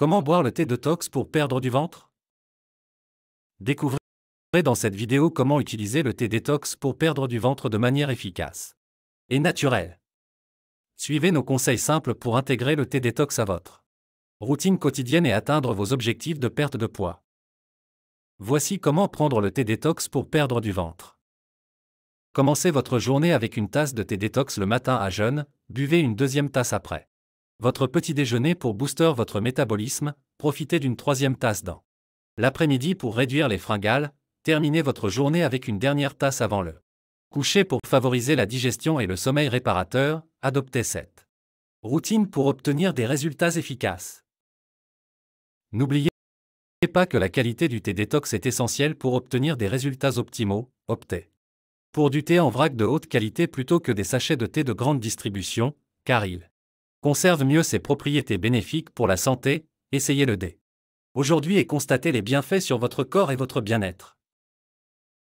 Comment boire le thé detox pour perdre du ventre Découvrez dans cette vidéo comment utiliser le thé détox pour perdre du ventre de manière efficace et naturelle. Suivez nos conseils simples pour intégrer le thé détox à votre routine quotidienne et atteindre vos objectifs de perte de poids. Voici comment prendre le thé détox pour perdre du ventre. Commencez votre journée avec une tasse de thé détox le matin à jeûne, buvez une deuxième tasse après votre petit déjeuner pour booster votre métabolisme, profitez d'une troisième tasse d'an. l'après-midi pour réduire les fringales, terminez votre journée avec une dernière tasse avant le coucher pour favoriser la digestion et le sommeil réparateur, adoptez cette routine pour obtenir des résultats efficaces. N'oubliez pas que la qualité du thé détox est essentielle pour obtenir des résultats optimaux, optez pour du thé en vrac de haute qualité plutôt que des sachets de thé de grande distribution, car il conserve mieux ses propriétés bénéfiques pour la santé, essayez le dé. Aujourd'hui et constatez les bienfaits sur votre corps et votre bien-être.